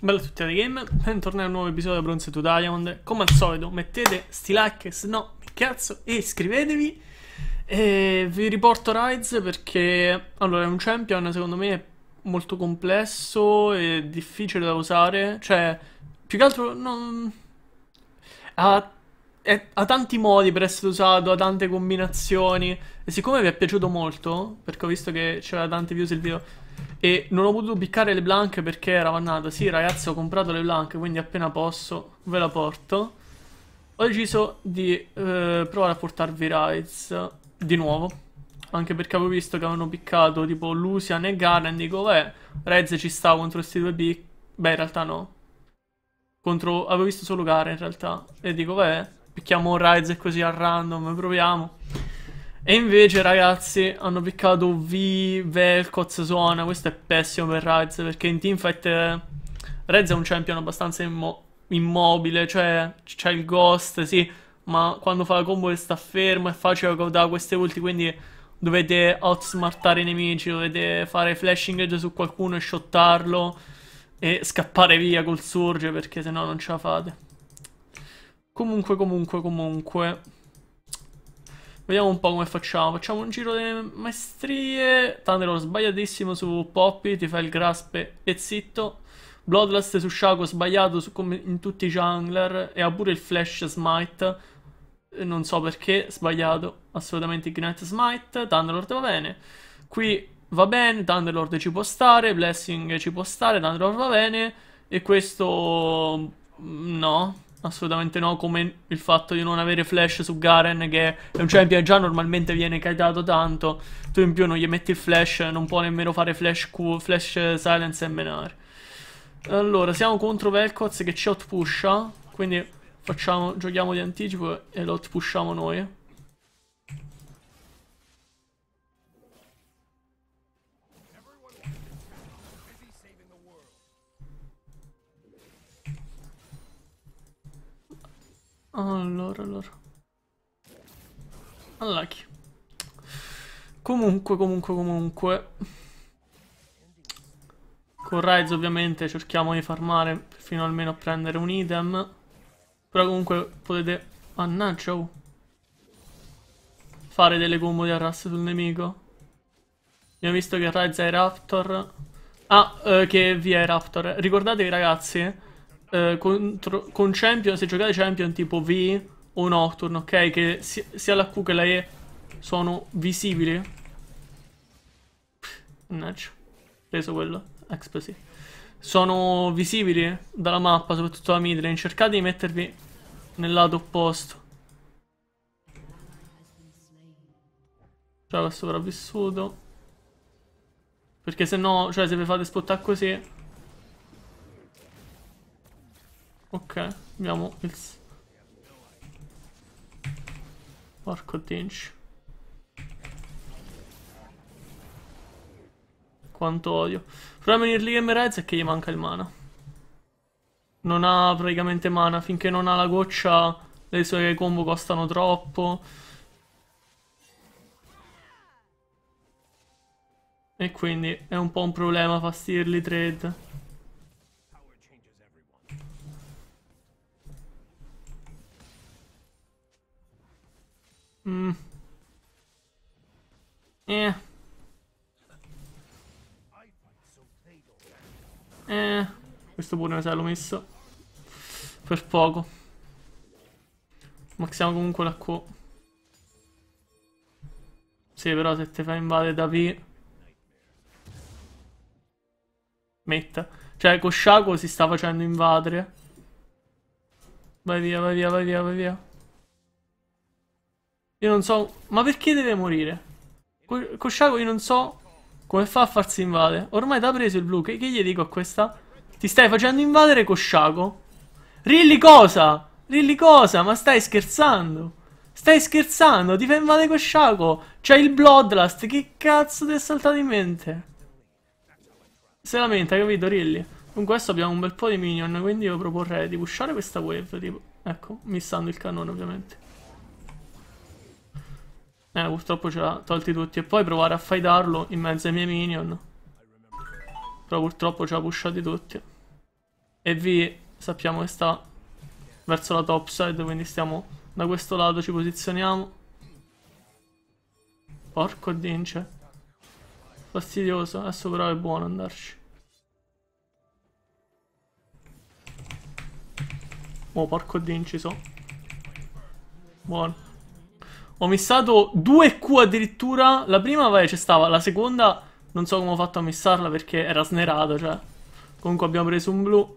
Bello a tutti da Game, bentornati a un nuovo episodio di Bronze to Diamond Come al solito mettete sti like, se no mi cazzo e iscrivetevi e Vi riporto Rise perché allora è un champion secondo me molto complesso e difficile da usare Cioè più che altro non... ha, è, ha tanti modi per essere usato, ha tante combinazioni E siccome vi è piaciuto molto, perché ho visto che c'era tante views il video e non ho potuto piccare le blank perché era vannata. Sì, ragazzi, ho comprato le blank, quindi appena posso ve la porto. Ho deciso di eh, provare a portarvi Rides di nuovo. Anche perché avevo visto che avevano piccato tipo Lucian e Garen. Dico, beh, Rides ci sta contro questi due big. Beh, in realtà no. Contro... Avevo visto solo Garen in realtà. E dico, beh, picchiamo Rides così a random, proviamo. E invece, ragazzi, hanno piccato V, Vel'Koz, Suona. Questo è pessimo per Rez, perché in teamfight eh, Rez è un champion abbastanza immo immobile, cioè c'è il ghost, sì, ma quando fa la combo che sta fermo è facile da queste ulti, quindi dovete outsmartare i nemici, dovete fare flashing edge su qualcuno e shottarlo e scappare via col surge perché sennò non ce la fate. Comunque, comunque, comunque... Vediamo un po' come facciamo. Facciamo un giro delle maestrie. Thunderlord sbagliatissimo su Poppy. Ti fa il grasp e zitto. Bloodlust su Shaco sbagliato su, come in tutti i jungler. E ha pure il flash smite. Non so perché, sbagliato. Assolutamente Ignite smite. Thunderlord va bene. Qui va bene. Thunderlord ci può stare. Blessing ci può stare. Thunderlord va bene. E questo... Mm, no, Assolutamente no, come il fatto di non avere flash su Garen che è un champion già normalmente viene kitato tanto, tu in più non gli metti il flash, non può nemmeno fare flash Q, flash silence e menare. Allora, siamo contro Velkoz che ci outpusha, quindi facciamo, giochiamo di anticipo e lo outpushiamo noi. Allora, allora. Unlucky. Comunque, comunque, comunque. Con Rise ovviamente cerchiamo di farmare fino almeno a prendere un item. Però comunque potete... Mannaggia, oh. Fare delle combo di arrasto sul nemico. Abbiamo visto che Rise i Raptor. Ah, eh, che via i Raptor. Ricordatevi ragazzi eh, contro, con Champion, se giocate Champion tipo V o Nocturne, ok? Che si, sia la Q che la E sono visibili. Mannaggia. Preso quello. Explosive. Sono visibili dalla mappa, soprattutto la midlane. Cercate di mettervi nel lato opposto. Cioè, questo sopravvissuto. Perché se no, cioè, se vi fate spottare così... Ok, abbiamo il... Porco dinch. Quanto odio. Il problema di Early Game Reds è che gli manca il mana. Non ha praticamente mana. Finché non ha la goccia, le sue combo costano troppo. E quindi è un po' un problema fa Early Trade. Mm. Eh. Eh. Questo pure mi sa l'ho messo. Per poco. Maxiamo comunque la Q. Sì, però se ti fa invadere da P... Metta. Cioè, con Shaco si sta facendo invadere. Vai via, vai via, vai via, vai via. Io non so... Ma perché deve morire? Cosciago io non so come fa a farsi invadere. Ormai t'ha preso il blu. Che, che, gli dico a questa? Ti stai facendo invadere Cosciago? Rilli cosa? Rilli cosa? Ma stai scherzando? Stai scherzando? Ti fai invadere Cosciago? C'è il Bloodlust. Che cazzo ti è saltato in mente? Se lamenta, capito Rilli? Con questo abbiamo un bel po' di minion, quindi io proporrei di pushare questa wave, tipo... Ecco, missando il cannone ovviamente. Eh, purtroppo ce l'ha tolti tutti. E poi provare a fightarlo in mezzo ai miei minion. Però purtroppo ce l'ha pushati tutti. E vi sappiamo che sta verso la topside, quindi stiamo da questo lato, ci posizioniamo. Porco dince. Fastidioso, adesso però è buono andarci. Oh, porco dinci so. Buono. Ho missato due q addirittura. La prima, vabbè, ci stava. La seconda, non so come ho fatto a missarla perché era snerato, cioè. Comunque abbiamo preso un blu.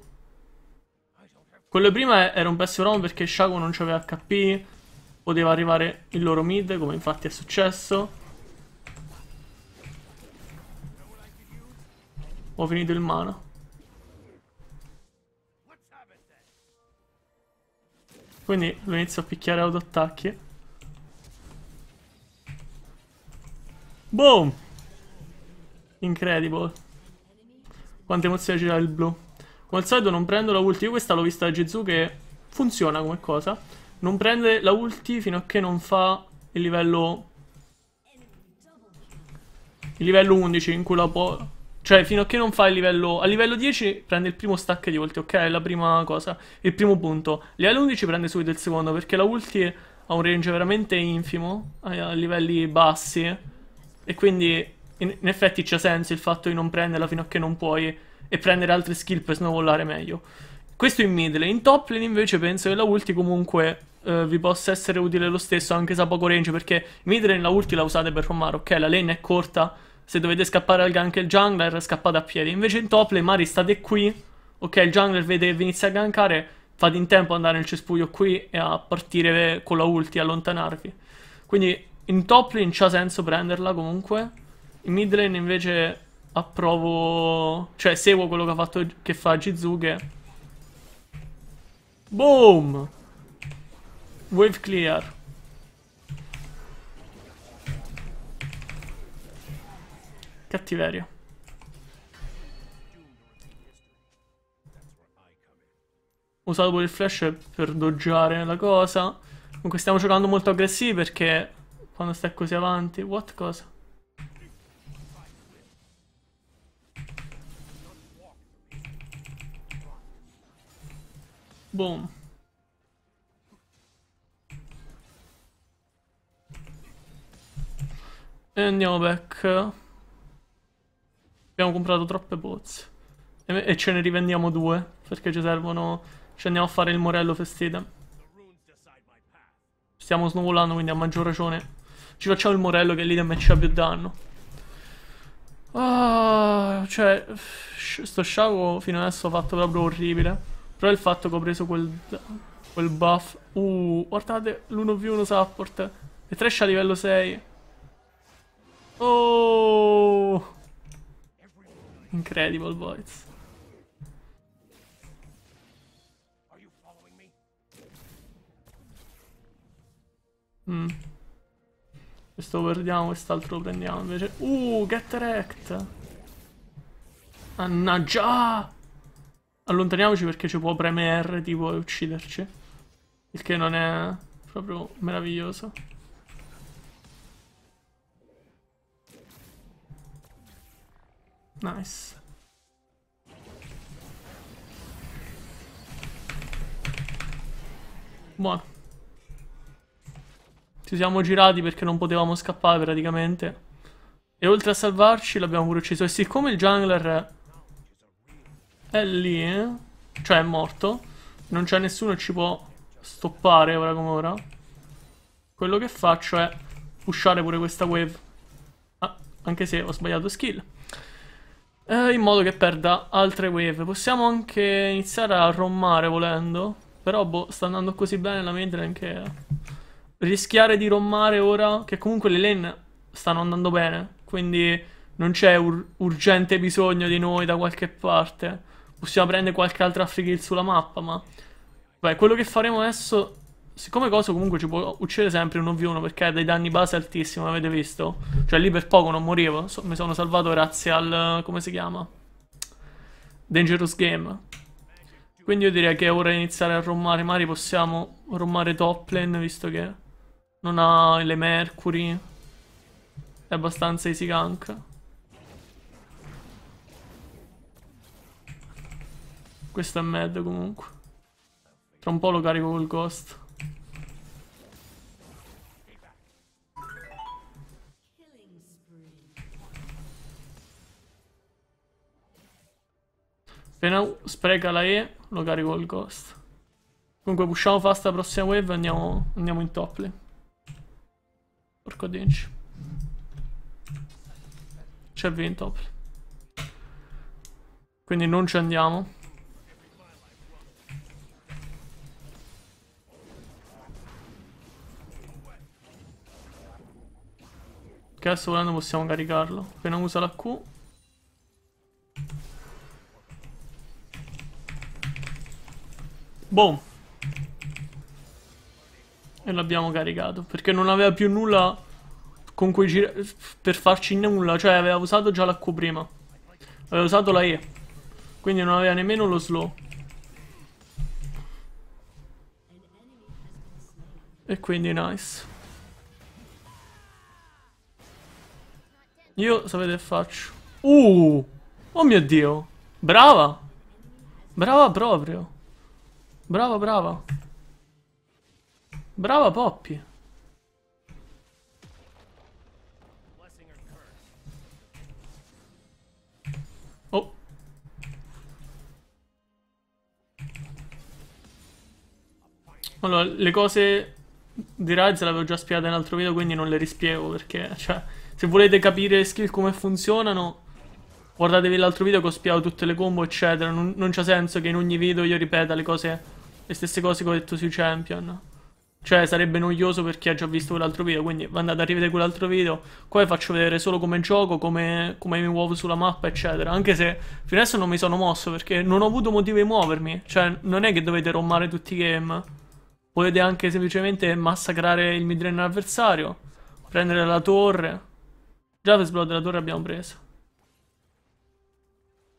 Quello prima era un pessimo round perché Shaco non c'aveva HP. Poteva arrivare il loro mid, come infatti è successo. Ho finito il mana. Quindi lo inizio a picchiare autoattacchi. Boom! Incredible. Quante emozioni c'era il blu. Come al solito non prendo la ulti. Io questa l'ho vista da Jizu che funziona come cosa. Non prende la ulti fino a che non fa il livello... Il livello 11 in cui la può... Cioè, fino a che non fa il livello... A livello 10 prende il primo stack di ulti, ok? È la prima cosa. Il primo punto. A livello 11 prende subito il secondo, perché la ulti ha un range veramente infimo. A livelli bassi e quindi in, in effetti c'è senso il fatto di non prenderla fino a che non puoi e prendere altre skill per snowballare meglio. Questo in mid lane. In top lane invece penso che la ulti comunque eh, vi possa essere utile lo stesso anche se ha poco range perché in mid lane la ulti la usate per rommare, ok? La lane è corta, se dovete scappare al gank il jungler scappate a piedi. Invece in top lane magari state qui, ok? Il jungler vede che vi inizia a gankare, fate in tempo ad andare nel cespuglio qui e a partire con la ulti, allontanarvi. Quindi in top lane c'ha senso prenderla comunque. In mid lane invece approvo... Cioè seguo quello che, ha fatto, che fa Jizuke. Boom! Wave clear. Cattiveria. Ho usato pure il flash per doggiare la cosa. Comunque stiamo giocando molto aggressivi perché quando sta così avanti. What cosa? Boom. E andiamo back. Abbiamo comprato troppe pozze. E, ce ne rivendiamo due. Perché ci servono... Ci andiamo a fare il morello festita. Stiamo snuvolando, quindi a maggior ragione ci facciamo il Morello che è leader match ha più danno. Ah, cioè, sto Shaco fino adesso ho fatto proprio orribile. Però il fatto che ho preso quel, quel buff... Uh, guardate l'1v1 support. E trash a livello 6. Oh! Incredible boys. Mm. Questo lo perdiamo, quest'altro lo prendiamo invece. Uh, get wrecked! Annaggia! Allontaniamoci perché ci può premere R tipo e ucciderci. Il che non è proprio meraviglioso. Nice. Buono. Ci siamo girati perché non potevamo scappare praticamente. E oltre a salvarci l'abbiamo pure ucciso. E siccome il jungler è lì, eh? cioè è morto, non c'è nessuno che ci può stoppare ora come ora. Quello che faccio è pushare pure questa wave. Ah, anche se ho sbagliato skill. Eh, in modo che perda altre wave. Possiamo anche iniziare a rommare volendo. Però boh, sta andando così bene la midlane che rischiare di rommare ora, che comunque le lane stanno andando bene, quindi non c'è ur urgente bisogno di noi da qualche parte. Possiamo prendere qualche altra free kill sulla mappa, ma... Beh, quello che faremo adesso... Siccome Coso comunque ci può uccidere sempre un 1v1 perché ha dei danni base altissimi, avete visto? Cioè lì per poco non morivo, so mi sono salvato grazie al... come si chiama? Dangerous Game. Quindi io direi che è ora di iniziare a rommare, magari possiamo rommare top lane visto che non ha le Mercury. È abbastanza easy gank. Questo è mad comunque. Tra un po' lo carico col ghost. Appena spreca la E, lo carico col ghost. Comunque usciamo fast la prossima wave e andiamo, andiamo in top lane. Porco denci. C'è Ventop. Quindi non ci andiamo. Che adesso volendo possiamo caricarlo. Appena usa la Q. Boom. E l'abbiamo caricato, perché non aveva più nulla con cui girare per farci nulla, cioè aveva usato già la Q prima. Aveva usato la E. Quindi non aveva nemmeno lo slow. E quindi nice. Io sapete che faccio? Uh! Oh mio Dio! Brava! Brava proprio! Brava, brava! Brava Poppy. Oh. Allora, le cose di Rise avevo già spiegate in un altro video, quindi non le rispiego perché, cioè, se volete capire skill come funzionano, guardatevi l'altro video che ho spiegato tutte le combo, eccetera. Non, non c'è senso che in ogni video io ripeta le cose, le stesse cose che ho detto sui champion. Cioè sarebbe noioso per chi ha già visto quell'altro video, quindi andate a rivedere quell'altro video. Qua vi faccio vedere solo come gioco, come, come, mi muovo sulla mappa, eccetera. Anche se fino adesso non mi sono mosso perché non ho avuto motivo di muovermi. Cioè non è che dovete rommare tutti i game. Potete anche semplicemente massacrare il midrange avversario, prendere la torre. Già per Blood la torre abbiamo preso.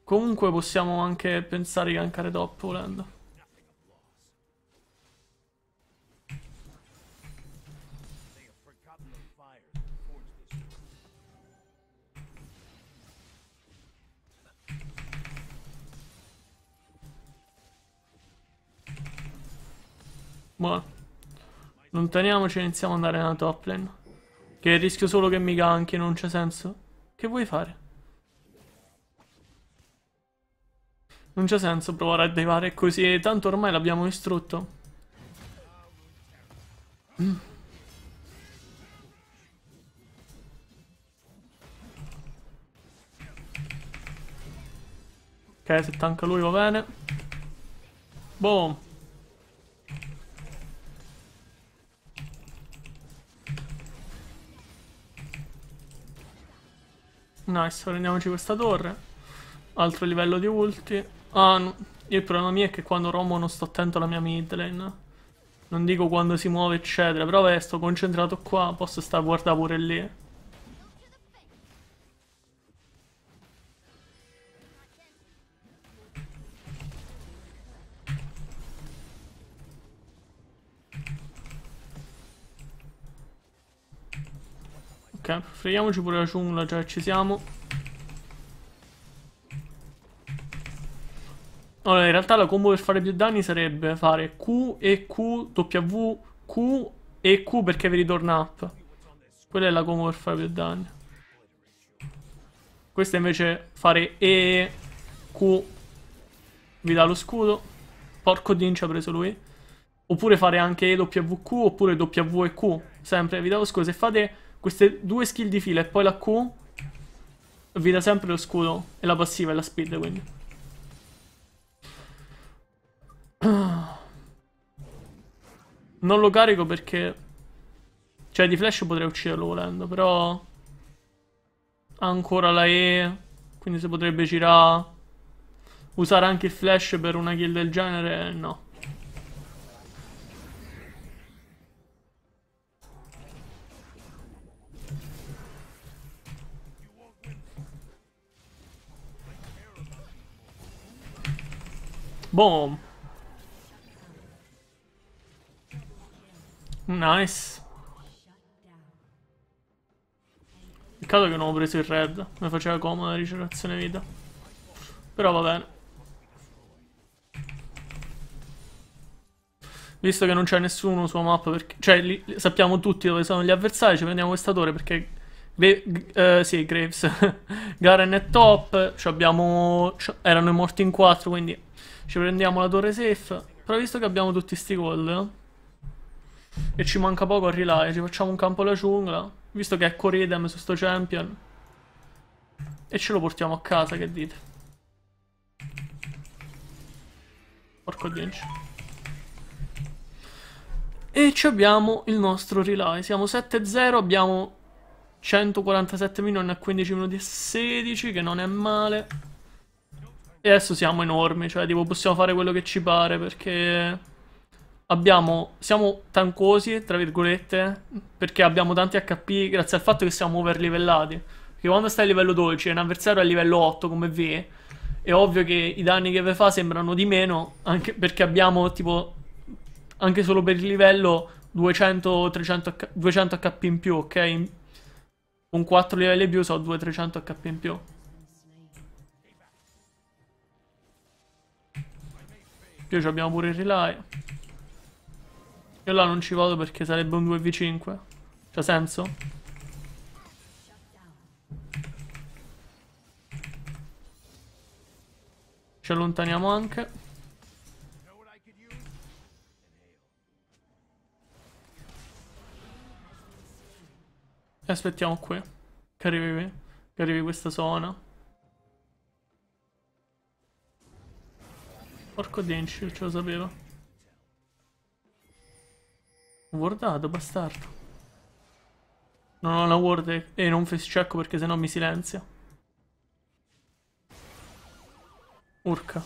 Comunque possiamo anche pensare di cancare top volendo. Buono. Allontaniamoci e iniziamo ad andare nella top lane. Che rischio solo che mi anche, non c'è senso. Che vuoi fare? Non c'è senso provare a devare così, tanto ormai l'abbiamo distrutto. Mm. Ok, se tanca lui va bene. Boom. Nice, prendiamoci questa torre. Altro livello di ulti. Ah, no. il problema mio è che quando romo non sto attento alla mia mid lane. Non dico quando si muove eccetera, però vabbè, sto concentrato qua, posso stare a guardare pure lì. Ok, cioè, freghiamoci pure la giungla, già cioè, ci siamo. Allora, in realtà la combo per fare più danni sarebbe fare Q e Q, W, Q e Q perché vi ritorna up. Quella è la combo per fare più danni. Questa invece fare E, Q, vi dà lo scudo. Porco Din ci ha preso lui. Oppure fare anche E, W, Q, oppure W e Q. Sempre vi dà lo scudo. Se fate queste due skill di fila e poi la Q vi dà sempre lo scudo e la passiva e la speed, quindi. Non lo carico perché... Cioè, di flash potrei ucciderlo volendo, però... Ha ancora la E, quindi si potrebbe girare... Usare anche il flash per una kill del genere, no. Boom. Nice. Peccato che non ho preso il red. Mi faceva comoda la rigenerazione vita. Però va bene. Visto che non c'è nessuno sulla mappa, perché... cioè li, sappiamo tutti dove sono gli avversari, ci prendiamo questa torre perché... Gra uh, eh, sì, Graves. Garen è top, abbiamo... erano morti in 4, quindi ci prendiamo la torre safe. Però visto che abbiamo tutti sti gol e ci manca poco a rilare, ci facciamo un campo alla giungla, visto che è Coredem su sto champion. E ce lo portiamo a casa, che dite? Porco dio. E ci abbiamo il nostro rely. Siamo 7-0, abbiamo 147 milioni a 15 minuti e 16, che non è male. E adesso siamo enormi, cioè tipo possiamo fare quello che ci pare perché abbiamo, siamo tancosi, tra virgolette, perché abbiamo tanti HP grazie al fatto che siamo overlivellati. Perché quando stai a livello 12 e un avversario è a livello 8 come V, è ovvio che i danni che vi fa sembrano di meno, anche perché abbiamo tipo, anche solo per il livello, 200-300 200 HP in più, ok? Con 4 livelli in più sono 200-300 HP in più. Io abbiamo pure il relay. Io là non ci vado perché sarebbe un 2v5. C'ha senso? Ci allontaniamo anche. E aspettiamo qui. Che arrivi, che arrivi questa zona. Porco Denshil, ce lo sapevo. Guardato, bastardo. Non ho la ward e non face check perché sennò mi silenzia. Urca.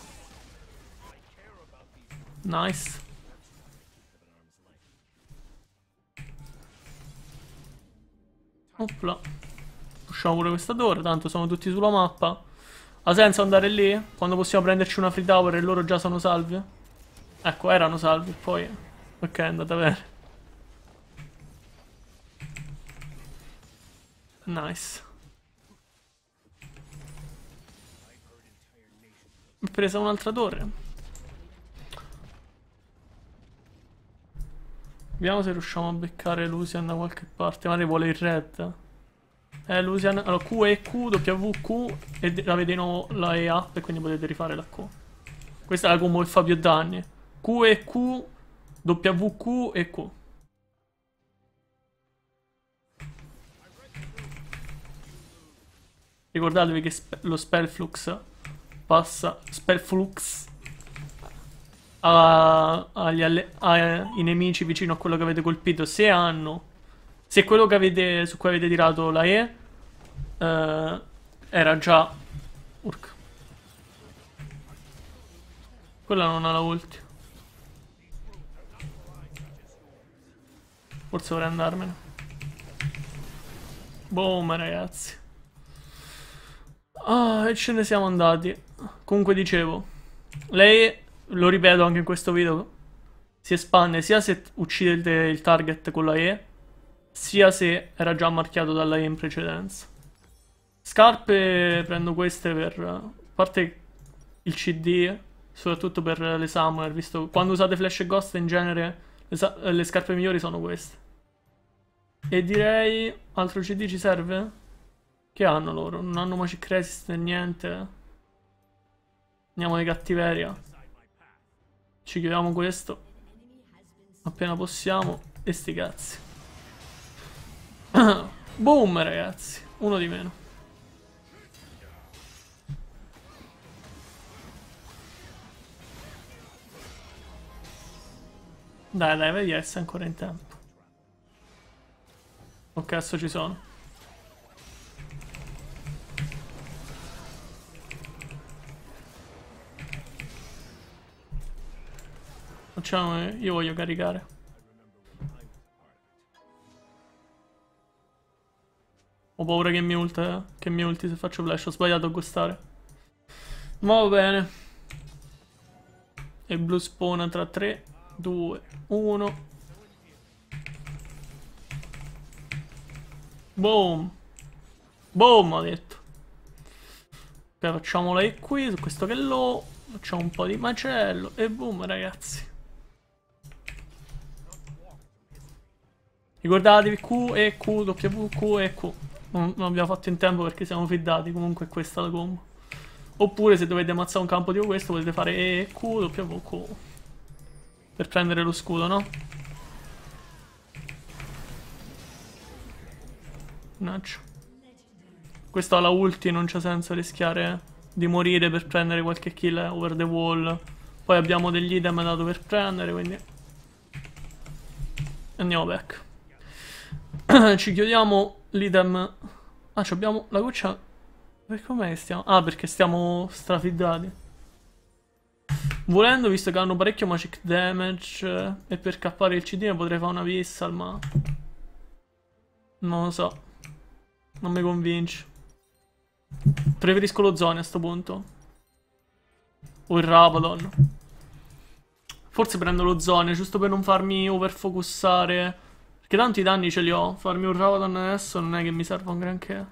Nice. Oppla. Usciamo pure questa torre, tanto sono tutti sulla mappa. Ha senso andare lì? Quando possiamo prenderci una free tower e loro già sono salvi? Ecco, erano salvi, poi... Ok, è andata bene. Nice. Ho preso un'altra torre. Vediamo se riusciamo a beccare Lucian da qualche parte. Magari vuole il red. Eh, Lucian, allora Q e Q, W, Q e la vedono la E up e quindi potete rifare la Q. Questa è la combo che fa più danni. Q e Q, W, Q e Q. Ricordatevi che spe lo Spellflux passa... Spellflux a, agli a, ai nemici vicino a quello che avete colpito se hanno se quello avete, su cui avete tirato la E eh, era già... Urca. Quella non ha la ultima. Forse vorrei andarmene. Boom ragazzi. Ah, e ce ne siamo andati. Comunque dicevo, lei, lo ripeto anche in questo video, si espande sia se uccide il target con la E, sia se era già marchiato dalla in precedenza. Scarpe prendo queste per, a parte il CD, soprattutto per le Summoner, visto quando usate Flash e Ghost in genere le, le scarpe migliori sono queste. E direi, altro CD ci serve? Che hanno loro? Non hanno Magic Resist e niente. Andiamo di cattiveria. Ci chiudiamo questo. Appena possiamo. E sti cazzi. Boom, ragazzi. Uno di meno. Dai, dai, vedi essere ancora in tempo. Oh cazzo ci sono. Facciamo, io voglio caricare. Ho paura che mi, ulta, che mi ulti se faccio flash. Ho sbagliato a gustare. Ma va bene. E blu spawn tra 3, 2, 1. Boom. Boom, ha detto. Ok, facciamola E qui, su questo che lo... Facciamo un po' di macello. E boom, ragazzi. Ricordatevi Q e Q, W, Q e Q. Non, non abbiamo fatto in tempo perché siamo fidati. Comunque questa è la combo. Oppure se dovete ammazzare un campo tipo questo potete fare E, Q, W, Q. Per prendere lo scudo, no? Naccio. Questa ha la ulti, non c'è senso rischiare di morire per prendere qualche kill over the wall. Poi abbiamo degli item da dover prendere, quindi... Andiamo back. Ci chiudiamo L'idem... Ah, abbiamo la goccia... Per com'è stiamo? Ah, perché stiamo strafiddati. Volendo, visto che hanno parecchio magic damage eh, e per cappare il CD potrei fare una vissal, ma... Non lo so. Non mi convince. Preferisco lo Zone a sto punto. O il Rabadon. Forse prendo lo Zone, giusto per non farmi overfocussare perché tanti danni ce li ho. Farmi un Ravadan adesso non è che mi serva un granché.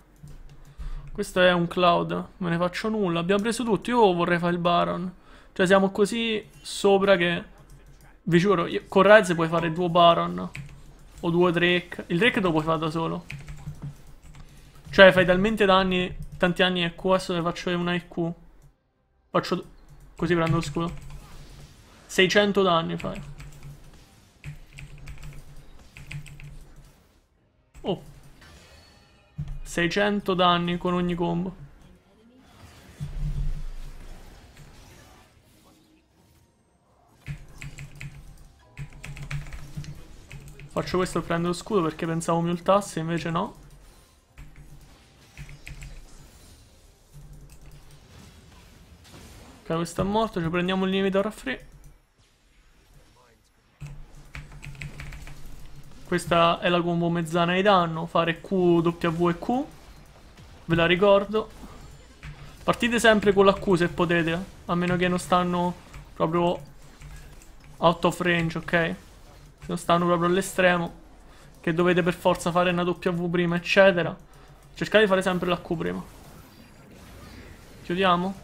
Questo è un cloud. Me ne faccio nulla. Abbiamo preso tutto. Io vorrei fare il Baron. Cioè siamo così sopra che... Vi giuro, io... con Rez puoi fare due Baron. O due Drake. Il Drake lo puoi fare da solo. Cioè fai talmente danni... Tanti anni EQ. adesso ne faccio una EQ. Faccio... Così prendo lo scudo. 600 danni fai. Oh. 600 danni con ogni combo. Faccio questo e prendo lo scudo perché pensavo mi ultasse, invece no. Ok, questo è morto, ci prendiamo il lievito a raffreddo. Questa è la combo mezzana di danno, fare Q, W e Q. Ve la ricordo. Partite sempre con la Q se potete, a meno che non stanno proprio out of range, ok? Se non stanno proprio all'estremo, che dovete per forza fare una W prima, eccetera. Cercate di fare sempre la Q prima. Chiudiamo.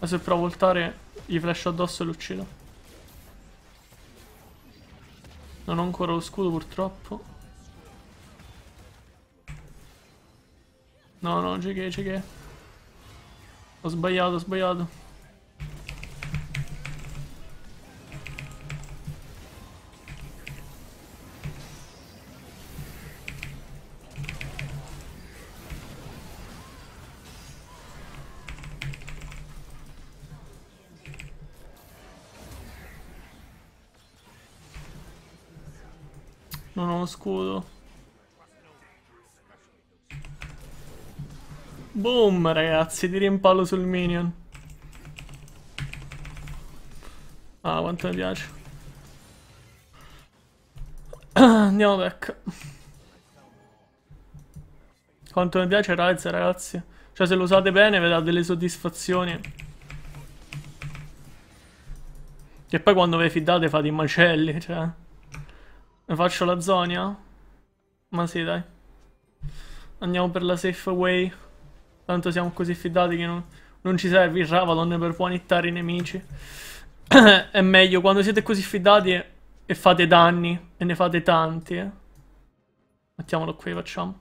Adesso provo a voltare, gli flash addosso e lo uccido. Non ho ancora lo scudo purtroppo. No, no, c'è che, c'è che. Ho sbagliato, ho sbagliato. Non ho scudo. Boom, ragazzi, di rimpallo sul minion. Ah, quanto mi piace. Andiamo back. Quanto mi piace Ryze, ragazzi. Cioè, se lo usate bene, vi dà delle soddisfazioni. Che poi quando vi fidate fate i macelli, cioè... Faccio la zonia? Ma sì, dai. Andiamo per la safe way. Tanto siamo così fidati che non, non ci serve il Ravalon per punittare i nemici. È meglio quando siete così fidati e, e fate danni. E ne fate tanti. Eh. Mettiamolo qui, facciamo.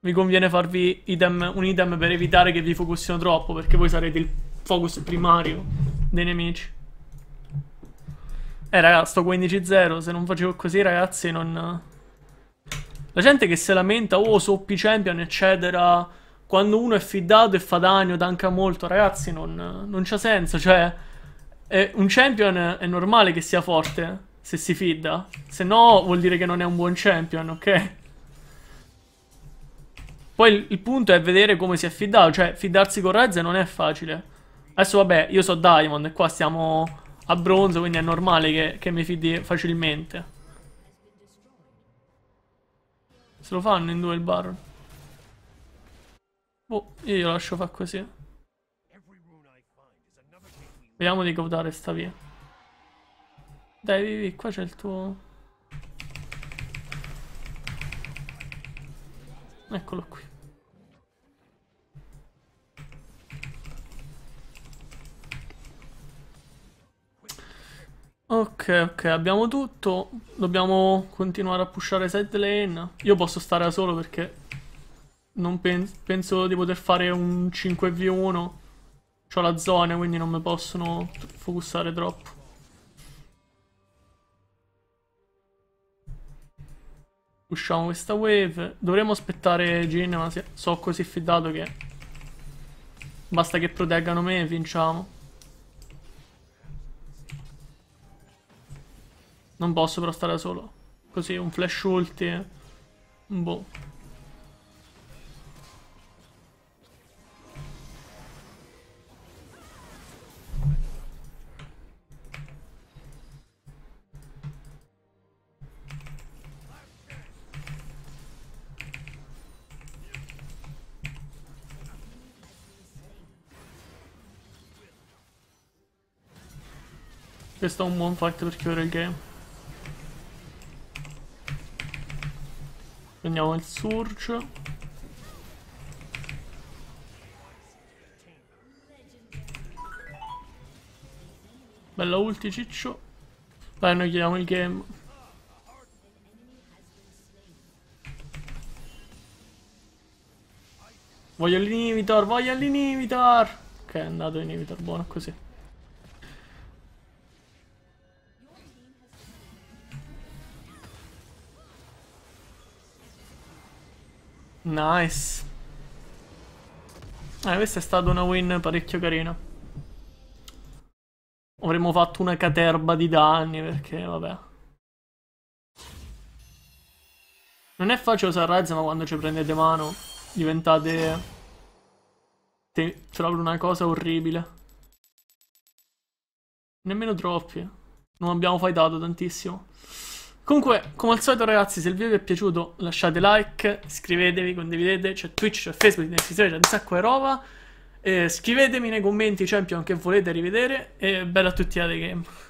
Vi conviene farvi idem, un item per evitare che vi focussino troppo, perché voi sarete il focus primario dei nemici. Eh raga, sto 15-0, se non facevo così ragazzi non... La gente che si lamenta, oh soppi champion eccetera, quando uno è fidato e fa danno, tanca molto, ragazzi non, non c'ha senso, cioè... Eh, un champion è normale che sia forte, se si fida, se no vuol dire che non è un buon champion, ok? Poi il, il punto è vedere come si è fidato, cioè fidarsi con Rez non è facile. Adesso vabbè, io so Diamond e qua stiamo a bronzo, quindi è normale che, che mi fidi facilmente. Se lo fanno in due il Baron. Boh, io lo lascio fare così. Vediamo di cautare sta via. Dai, di, qua c'è il tuo... Eccolo qui. Ok, ok, abbiamo tutto. Dobbiamo continuare a pushare side lane. Io posso stare da solo perché non penso, penso di poter fare un 5v1. Ho la zona, quindi non mi possono focussare troppo. Usciamo questa wave. Dovremmo aspettare Jin, ma so così fidato che... Basta che proteggano me e vinciamo. Non posso però stare da solo. Così, un flash ulti. Boh. Questo è un buon fight per chiudere il game. Prendiamo il surge. Bella ulti ciccio. Dai, noi chiudiamo il game. Voglio l'inimitor, voglio l'inimitor. Ok, è andato l'inivitor, buono così. Nice. Eh, questa è stata una win parecchio carina. Avremmo fatto una caterba di danni perché, vabbè. Non è facile usare Ryze, ma quando ci prendete mano diventate... Te... proprio una cosa orribile. Nemmeno troppi. Non abbiamo fightato tantissimo. Comunque, come al solito, ragazzi, se il video vi è piaciuto, lasciate like, iscrivetevi, condividete. C'è Twitch, c'è Facebook, c'è Instagram, c'è un sacco di roba. Eh, scrivetemi nei commenti Champion che volete rivedere. E bella a tutti, Ade Game.